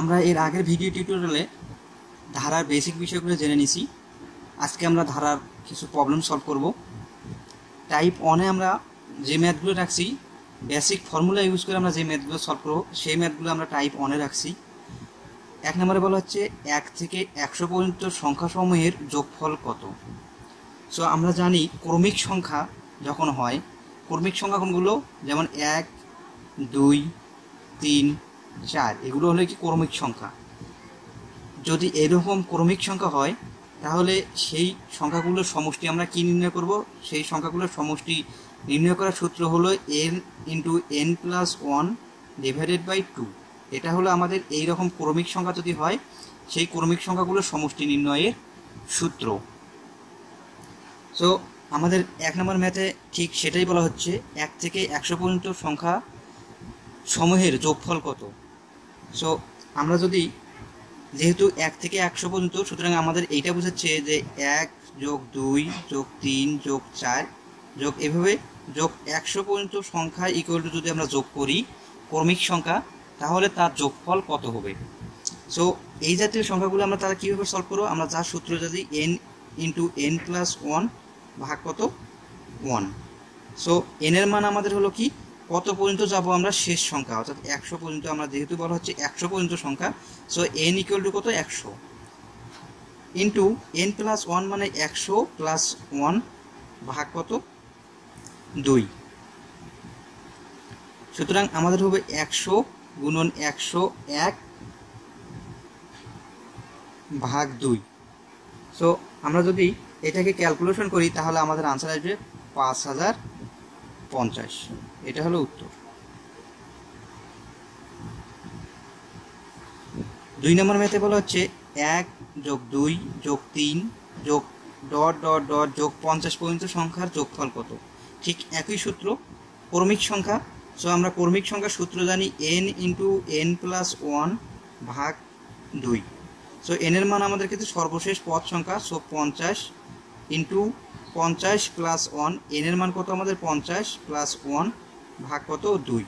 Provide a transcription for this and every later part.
আমরা এর আগের ভিডিও টিউটোরিয়ালে ধারার বেসিক বিষয়গুলো জেনে নিছি আজকে আমরা ধারার কিছু প্রবলেম সলভ করব টাইপ ওয়ানে আমরা যে ম্যাথগুলো রাখছি বেসিক ফর্মুলা ইউজ করে আমরা যে ম্যাথগুলো সলভ করব সেই ম্যাথগুলো আমরা টাইপ ওয়ানে রাখছি এক নম্বরে বলা হচ্ছে এক থেকে একশো পর্যন্ত সংখ্যাসমূহের যোগফল কত সো আমরা জানি ক্রমিক সংখ্যা যখন হয় ক্রমিক সংখ্যা কোনগুলো যেমন এক দুই তিন চার এগুলো হলো কি ক্রমিক সংখ্যা যদি এরকম ক্রমিক সংখ্যা হয় তাহলে সেই সংখ্যাগুলোর সমষ্টি আমরা কি নির্ণয় করব সেই সংখ্যাগুলোর সমষ্টি নির্ণয় করার সূত্র হলো n into n plus one divided by two এটা হলো আমাদের এই রকম ক্রমিক সংখ্যা যদি হয় সেই ক্রমিক সংখ্যাগুলোর সমষ্টি নির্ণয়ের সূত্র সো আমাদের এক নম্বর ম্যাথে ঠিক সেটাই বলা হচ্ছে এক থেকে একশো পর্যন্ত সংখ্যা সমূহের যোগফল কত সো আমরা যদি যেহেতু এক থেকে একশো পর্যন্ত সুতরাং আমাদের এইটা বোঝাচ্ছে যে এক যোগ দুই যোগ তিন যোগ চার যোগ এভাবে যোগ একশো পর্যন্ত সংখ্যা ইকুয়াল টু যদি আমরা যোগ করি ক্রমিক সংখ্যা তাহলে তার যোগফল কত হবে সো এই জাতীয় সংখ্যাগুলো আমরা তারা কীভাবে সলভ করবো আমরা যার সূত্র যদি n into n plus one ভাগ কত ওয়ান সো এনের মান আমাদের হলো কি কত পর্যন্ত যাব আমরা শেষ সংখ্যা অর্থাৎ একশো পর্যন্ত আমরা যেহেতু বলা হচ্ছে একশো পর্যন্ত সংখ্যা সো এন ইকুয়াল টু কত একশো ইন্টু এন প্লাস ওয়ান মানে একশো প্লাস ওয়ান ভাগ কত দুই সুতরাং আমাদের হবে একশো গুণন একশো এক ভাগ দুই সো আমরা যদি এটাকে ক্যালকুলেশন করি তাহলে আমাদের আনসার আসবে পাঁচ হাজার পঞ্চাশ এটা হলো উত্তর দুই নম্বর মেতে বলা হচ্ছে এক যোগ দুই যোগ তিন যোগ ডট ডট ডট যোগ পঞ্চাশ পর্যন্ত সংখ্যার যোগফল কত ঠিক একই সূত্র ক্রমিক সংখ্যা সো আমরা ক্রমিক সংখ্যার সূত্র জানি n into n plus one ভাগ দুই সো এনের মান আমাদের ক্ষেত্রে সর্বশেষ পদ সংখ্যা সো পঞ্চাশ ইন্টু পঞ্চাশ প্লাস ওয়ান এন এর মান কত আমাদের পঞ্চাশ প্লাস ওয়ান ভাগ কত দুই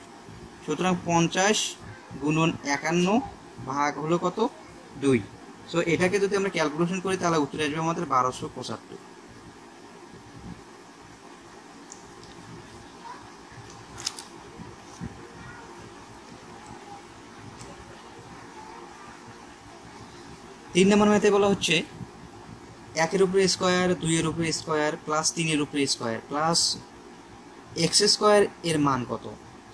সুতরাং পঞ্চাশ গুণন একান্ন ভাগ হলো কত দুই সো এটাকে যদি আমরা ক্যালকুলেশন করি তাহলে উত্তরে আসবে আমাদের বারোশো পঁচাত্তর তিন নম্বর মেয়েতে বলা হচ্ছে একের উপরে স্কোয়ার দুইয়ের উপরে স্কোয়ার প্লাস তিনের উপরে স্কোয়ার প্লাস এক্স স্কোয়ার এর মান কত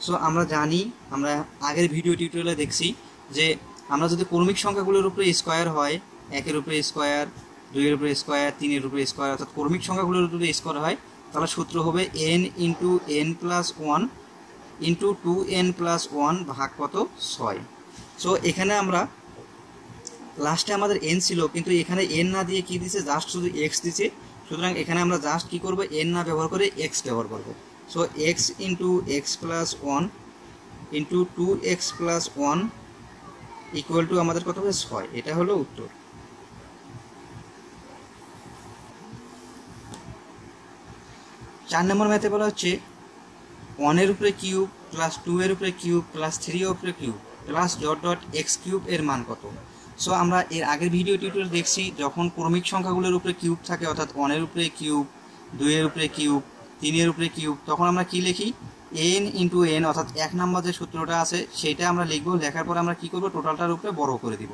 সো আমরা জানি আমরা আগের ভিডিও টিউটোরিয়ালে দেখছি যে আমরা যদি ক্রমিক সংখ্যাগুলোর উপরে স্কোয়ার হয় একের উপরে স্কোয়ার দুইয়ের উপরে স্কোয়ার তিনের উপরে স্কোয়ার অর্থাৎ ক্রমিক সংখ্যাগুলোর উপরে স্কোয়ার হয় তাহলে সূত্র হবে n into n plus one into two n plus one ভাগ কত ছয় সো এখানে আমরা লাস্টে আমাদের এন ছিল কিন্তু এখানে এন না দিয়ে কি দিছে জাস্ট শুধু এক্স দিছে সুতরাং এখানে আমরা জাস্ট কি করব এন না ব্যবহার করে এক্স ব্যবহার করব so x into x plus one into two x plus one equal to আমাদের কত হবে ছয় এটা হলো উত্তর চার নম্বর ম্যাথে বলা হচ্ছে ওয়ানের উপরে কিউব প্লাস টু এর উপরে কিউব প্লাস থ্রি এর উপরে cube plus dot dot x cube এর মান কত সো আমরা এর আগের ভিডিও টিউটোর দেখছি যখন ক্রমিক সংখ্যাগুলোর উপরে কিউব থাকে অর্থাৎ ওয়ানের উপরে কিউব দুইয়ের উপরে কিউব তিনের উপরে কিউব তখন আমরা কি লিখি এন ইন্টু এন অর্থাৎ এক নাম্বার যে সূত্রটা আছে সেটা আমরা লিখবো লেখার পর আমরা কি করব টোটালটার উপরে বড় করে দিব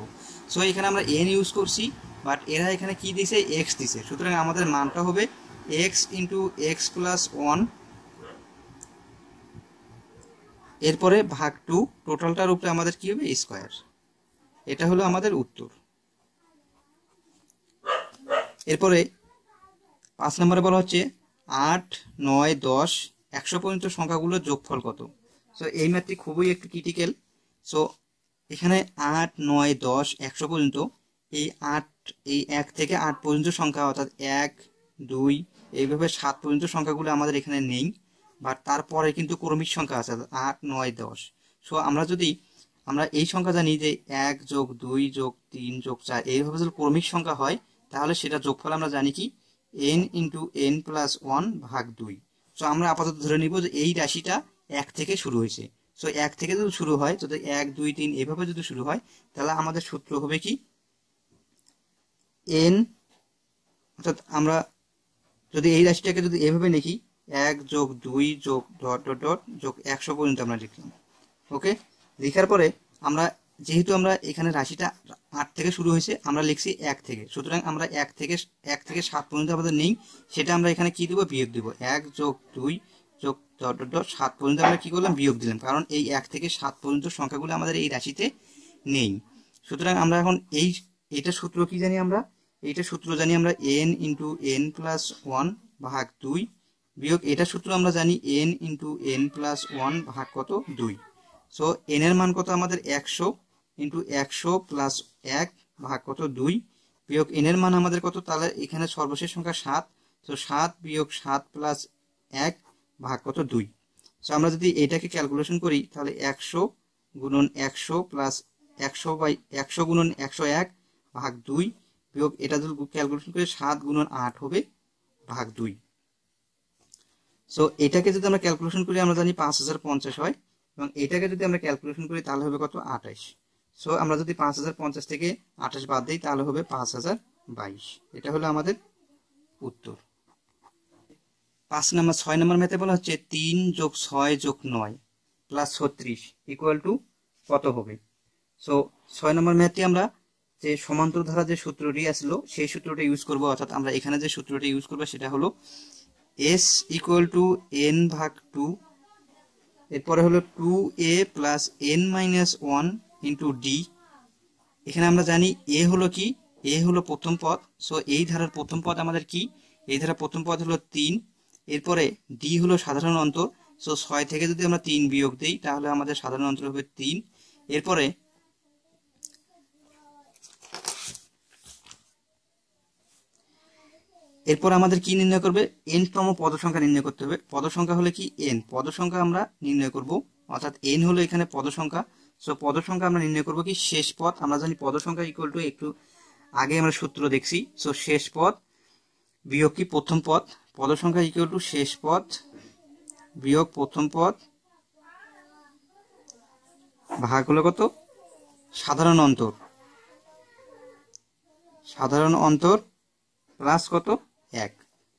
সো এখানে আমরা এন ইউজ করছি বাট এরা এখানে কি দিছে এক্স দিছে সুতরাং আমাদের মানটা হবে x into x plus one এরপরে ভাগ টু টোটালটার উপরে আমাদের কী হবে স্কোয়ার এটা হলো আমাদের উত্তর এরপরে পাঁচ নম্বরে বলা হচ্ছে আট নয় দশ একশো পর্যন্ত সংখ্যাগুলোর যোগফল কত সো এই ম্যাথটি খুবই একটি ক্রিটিক্যাল সো এখানে আট নয় দশ একশো পর্যন্ত এই আট এই এক থেকে আট পর্যন্ত সংখ্যা অর্থাৎ এক দুই এইভাবে সাত পর্যন্ত সংখ্যাগুলো আমাদের এখানে নেই বাট তারপরে কিন্তু ক্রমিক সংখ্যা আছে আট নয় দশ সো আমরা যদি আমরা এই সংখ্যা জানি যে এক যোগ দুই যোগ তিন যোগ চার এইভাবে যদি ক্রমিক সংখ্যা হয় তাহলে সেটা যোগফল আমরা জানি কি n into n plus one ভাগ দুই তো আমরা আপাতত ধরে নিব যে এই রাশিটা এক থেকে শুরু হয়েছে সো এক থেকে যদি শুরু হয় যদি এক দুই তিন এভাবে যদি শুরু হয় তাহলে আমাদের সূত্র হবে কি এন অর্থাৎ আমরা যদি এই রাশিটাকে যদি এভাবে লিখি এক যোগ দুই যোগ ডট ডট ডট যোগ একশো পর্যন্ত আমরা লিখলাম ওকে লেখার পরে আমরা যেহেতু আমরা এখানে রাশিটা আট থেকে শুরু হয়েছে আমরা লিখছি এক থেকে সুতরাং আমরা এক থেকে এক থেকে সাত পর্যন্ত আমাদের নেই সেটা আমরা এখানে কি দেবো বিয়োগ দেবো এক যোগ দুই যোগ ডট ডট সাত পর্যন্ত আমরা কী করলাম বিয়োগ দিলাম কারণ এই এক থেকে সাত পর্যন্ত সংখ্যাগুলো আমাদের এই রাশিতে নেই সুতরাং আমরা এখন এই এটা সূত্র কি জানি আমরা এইটা সূত্র জানি আমরা n into n plus one ভাগ দুই বিয়োগ এটা সূত্র আমরা জানি n into n plus one ভাগ কত দুই সো এন এর মান কত আমাদের একশো ইন্টু একশো প্লাস এক ভাগ কত দুই বিয়োগ এন এর মান আমাদের কত তাহলে এখানে সর্বশেষ সংখ্যা সাত তো সাত বিয়োগ সাত প্লাস এক ভাগ কত দুই সো আমরা যদি এটাকে ক্যালকুলেশন করি তাহলে একশো গুণন একশো প্লাস একশো বাই একশো গুণন একশো এক ভাগ দুই বিয়োগ এটা যদি ক্যালকুলেশন করি সাত গুণন আট হবে ভাগ দুই সো এটাকে যদি আমরা ক্যালকুলেশন করি আমরা জানি পাঁচ হাজার পঞ্চাশ হয় এবং এটাকে যদি আমরা ক্যালকুলেশন করি তাহলে হবে কত আঠাশ সো আমরা যদি পাঁচ হাজার পঞ্চাশ থেকে আঠাশ বাদ দিই তাহলে হবে পাঁচ হাজার বাইশ এটা হলো আমাদের উত্তর পাঁচ নাম্বার ছয় নাম্বার মেতে বলা হচ্ছে তিন যোগ ছয় যোগ নয় প্লাস ছত্রিশ ইকুয়াল টু কত হবে সো ছয় নম্বর ম্যাথটি আমরা যে সমান্তর ধারা যে সূত্রটি আসলো সেই সূত্রটা ইউজ করব অর্থাৎ আমরা এখানে যে সূত্রটি ইউজ করবো সেটা হলো এস ইকুয়াল টু এন ভাগ টু এরপরে হলো two a plus n minus one into d এখানে আমরা জানি এ হলো কি এ হলো প্রথম পদ সো এই ধারার প্রথম পদ আমাদের কি এই ধারার প্রথম পদ হলো তিন এরপরে ডি হলো সাধারণ অন্তর সো ছয় থেকে যদি আমরা তিন বিয়োগ দিই তাহলে আমাদের সাধারণ অন্তর হবে তিন এরপরে এরপর আমাদের কি নির্ণয় করবে এন তম পদসংখ্যা নির্ণয় করতে হবে পদসংখ্যা হলে কি এন পদসংখ্যা আমরা নির্ণয় করব অর্থাৎ এন হলো এখানে পদসংখ্যা সো পদসংখ্যা আমরা নির্ণয় করব কি শেষ পদ আমরা জানি সংখ্যা ইকুয়াল টু একটু আগে আমরা সূত্র দেখছি সো শেষ পদ বিয়োগ কি প্রথম পদ সংখ্যা ইকুয়াল টু শেষ পদ বিয়োগ প্রথম পদ ভাগ হলো কত সাধারণ অন্তর সাধারণ অন্তর প্লাস কত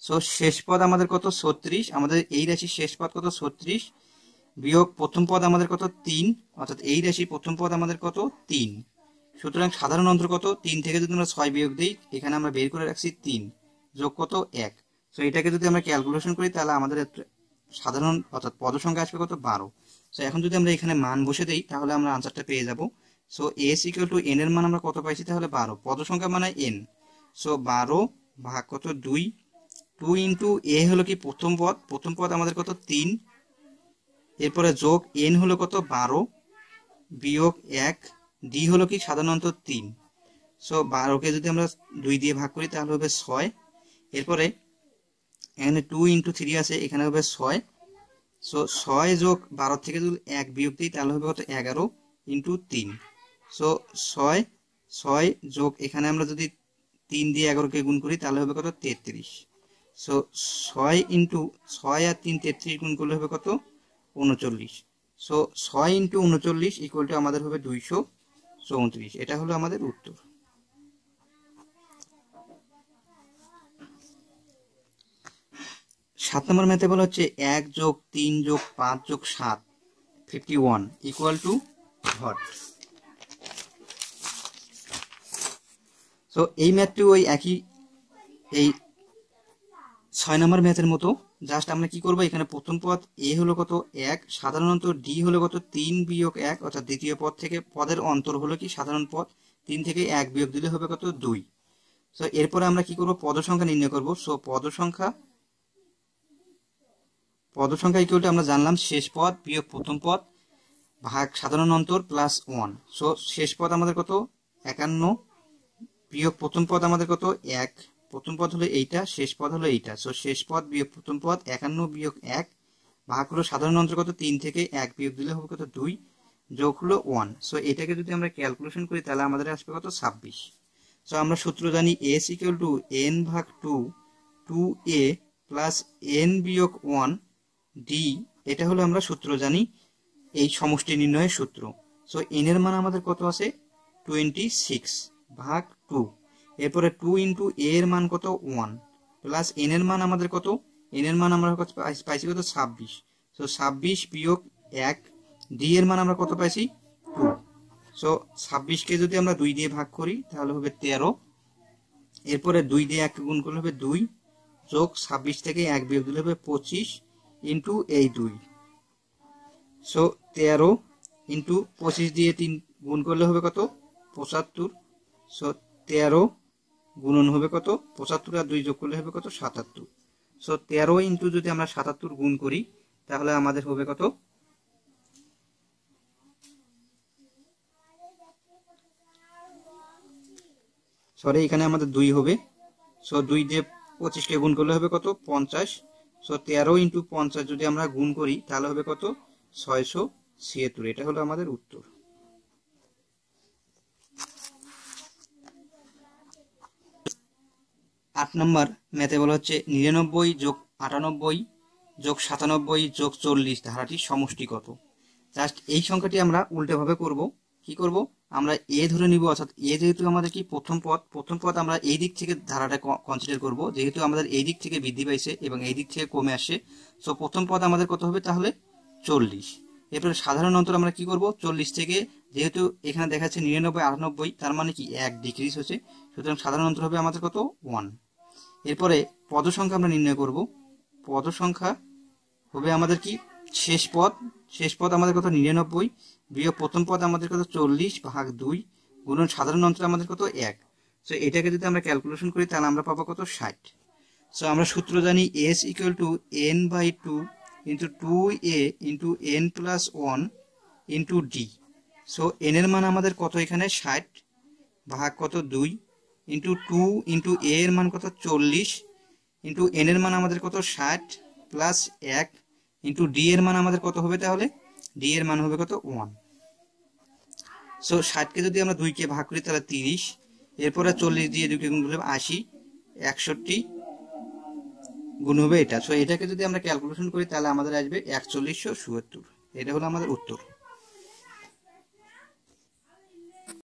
সো শেষ পদ আমাদের কত ছত্রিশ আমাদের এই রাশির শেষ পদ কত ছত্রিশ বিয়োগ প্রথম পদ আমাদের কত তিন অর্থাৎ এই রাশির প্রথম পদ আমাদের কত তিন সুতরাং সাধারণ অন্তর কত তিন থেকে যদি আমরা ছয় বিয়োগ দিই এখানে আমরা বের করে রাখছি তিন যোগ কত এক সো এটাকে যদি আমরা ক্যালকুলেশন করি তাহলে আমাদের সাধারণ অর্থাৎ পদ সংখ্যা আসবে কত বারো সো এখন যদি আমরা এখানে মান বসে দিই তাহলে আমরা আনসারটা পেয়ে যাব so S equal to n এর মান আমরা কত পাইছি তাহলে বারো পদ সংখ্যা মানে এন সো বারো ভাগ কত দুই টু ইন্টু এ হলো কি প্রথম পদ প্রথম পদ আমাদের কত তিন এরপরে যোগ এন হলো কত বারো বিয়োগ এক ডি হলো কি সাধারণত তিন সো বারোকে যদি আমরা দুই দিয়ে ভাগ করি তাহলে হবে ছয় এরপরে এখানে টু ইন্টু থ্রি আছে এখানে হবে ছয় সো ছয় যোগ বারো থেকে যদি এক বিয়োগ দিই তাহলে হবে কত এগারো ইন্টু তিন সো ছয় ছয় যোগ এখানে আমরা যদি তিন দিয়ে এগারোকে গুণ করি তাহলে হবে কত তেত্রিশ সো ছয় ইন্টু ছয় আর তিন তেত্রিশ গুণ করলে হবে কত উনচল্লিশ সো ছয় ইন্টু উনচল্লিশ ইকুয়াল টু আমাদের হবে দুইশো চৌত্রিশ এটা হলো আমাদের উত্তর সাত নম্বর ম্যাথে বলা হচ্ছে এক যোগ তিন যোগ পাঁচ যোগ সাত ফিফটি ওয়ান ইকুয়াল টু ভট সো এই ম্যাথটি ওই একই এই ছয় নম্বর ম্যাথের মতো জাস্ট আমরা কি করবো এখানে প্রথম পদ এ হলো কত এক সাধারণত ডি হলো কত তিন বিয়োগ এক অর্থাৎ দ্বিতীয় পদ থেকে পদের অন্তর হলো কি সাধারণ পদ তিন থেকে এক বিয়োগ দিলে হবে কত দুই তো এরপরে আমরা কি করব পদসংখ্যা নির্ণয় করব সো পদ সংখ্যা পদসংখ্যা সংখ্যা ইকুয়াল আমরা জানলাম শেষ পদ বিয়োগ প্রথম পদ ভাগ সাধারণ অন্তর প্লাস ওয়ান সো শেষ পদ আমাদের কত একান্ন বিয়োগ প্রথম পদ আমাদের কত এক প্রথম পদ হলো এইটা শেষ পদ হলো এইটা সো শেষ পদ বিয়োগ প্রথম পদ একান্ন বিয়োগ এক ভাগ হলো সাধারণ অন্তর্গত তিন থেকে এক বিয়োগ দিলে হবে কত দুই যোগ হলো ওয়ান সো এটাকে যদি আমরা ক্যালকুলেশন করি তাহলে আমাদের আসবে কত ছাব্বিশ সো আমরা সূত্র জানি এ সিকুয়াল টু এন ভাগ two two a plus n বিয়োগ ওয়ান ডি এটা হলো আমরা সূত্র জানি এই সমষ্টি নির্ণয়ের সূত্র সো এন এর মান আমাদের কত আছে টোয়েন্টি সিক্স ভাগ টু এরপরে টু ইন্টু এ এর মান কত ওয়ান প্লাস এন এর মান আমাদের কত এন এর মান আমরা পাইছি কত ছাব্বিশ সো ছাব্বিশ বিয়োগ এক ডি এর মান আমরা কত পাইছি টু সো ছাব্বিশকে যদি আমরা দুই দিয়ে ভাগ করি তাহলে হবে তেরো এরপরে দুই দিয়ে এক গুণ করলে হবে দুই যোগ ছাব্বিশ থেকে এক বিয়োগ দিলে হবে পঁচিশ ইন্টু এই দুই সো তেরো ইন্টু পঁচিশ দিয়ে তিন গুণ করলে হবে কত পঁচাত্তর সো তেরো গুণন হবে কত পঁচাত্তর আর দুই যোগ করলে হবে কত সাতাত্তর সো তেরো ইন্টু যদি আমরা সাতাত্তর গুণ করি তাহলে আমাদের হবে কত সরি এখানে আমাদের দুই হবে সো দুই দিয়ে পঁচিশকে গুণ করলে হবে কত পঞ্চাশ সো তেরো ইন্টু পঞ্চাশ যদি আমরা গুণ করি তাহলে হবে কত ছয়শো ছিয়াত্তর এটা হলো আমাদের উত্তর আট নম্বর ম্যাথে বলা হচ্ছে নিরানব্বই যোগ আটানব্বই যোগ সাতানব্বই যোগ চল্লিশ ধারাটি সমষ্টি কত জাস্ট এই সংখ্যাটি আমরা উল্টোভাবে করব কি করব আমরা এ ধরে নিব অর্থাৎ এ যেহেতু আমাদের কি প্রথম পথ প্রথম পথ আমরা এই দিক থেকে ধারাটা কনসিডার করব যেহেতু আমাদের এই দিক থেকে বৃদ্ধি পাইছে এবং এই দিক থেকে কমে আসে সো প্রথম পথ আমাদের কত হবে তাহলে চল্লিশ এরপরে সাধারণ অন্তর আমরা কি করব চল্লিশ থেকে যেহেতু এখানে দেখা যাচ্ছে নিরানব্বই আটানব্বই তার মানে কি এক ডিক্রিজ হচ্ছে সুতরাং সাধারণ অন্তর হবে আমাদের কত ওয়ান এরপরে পদ সংখ্যা আমরা নির্ণয় করব পদ সংখ্যা হবে আমাদের কি শেষ পদ শেষ পদ আমাদের কত নিরানব্বই বিয়োগ প্রথম পদ আমাদের কত চল্লিশ ভাগ দুই গুণ সাধারণ অন্তর আমাদের কত এক সো এটাকে যদি আমরা ক্যালকুলেশন করি তাহলে আমরা পাবো কত ষাট সো আমরা সূত্র জানি S equal to n by two into two a into n plus one into d so এনের মান আমাদের কত এখানে ষাট ভাগ কত দুই ইন্টু টু ইন্টু এ এর মান কত চল্লিশ ইন্টু এন এর মান আমাদের কত ষাট প্লাস এক ইন্টু ডি এর মান আমাদের কত হবে তাহলে ডি এর মান হবে কত ওয়ান সো ষাটকে যদি আমরা দুইকে ভাগ করি তাহলে তিরিশ এরপরে চল্লিশ দিয়ে দুইকে গুণ করলে আশি একষট্টি গুণ হবে এটা সো এটাকে যদি আমরা ক্যালকুলেশন করি তাহলে আমাদের আসবে একচল্লিশশো সুয়াত্তর এটা হলো আমাদের উত্তর